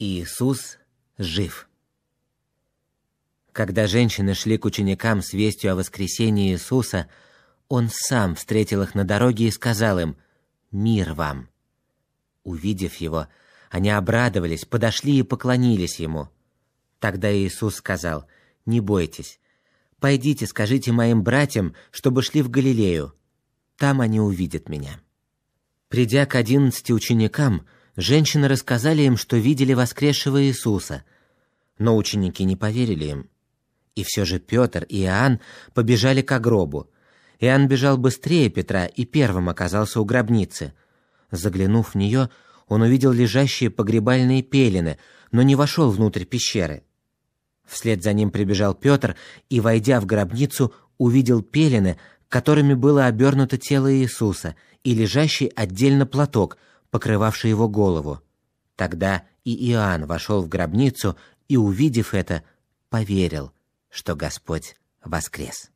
Иисус жив. Когда женщины шли к ученикам с вестью о воскресении Иисуса, Он сам встретил их на дороге и сказал им «Мир вам». Увидев Его, они обрадовались, подошли и поклонились Ему. Тогда Иисус сказал «Не бойтесь, пойдите, скажите моим братьям, чтобы шли в Галилею, там они увидят меня». Придя к одиннадцати ученикам, женщины рассказали им, что видели воскресшего Иисуса, но ученики не поверили им. И все же Петр и Иоанн побежали к гробу. Иоанн бежал быстрее Петра и первым оказался у гробницы. Заглянув в нее, он увидел лежащие погребальные пелены, но не вошел внутрь пещеры. Вслед за ним прибежал Петр и, войдя в гробницу, увидел пелены, которыми было обернуто тело Иисуса, и лежащий отдельно платок – покрывавший его голову. Тогда и Иоанн вошел в гробницу и, увидев это, поверил, что Господь воскрес.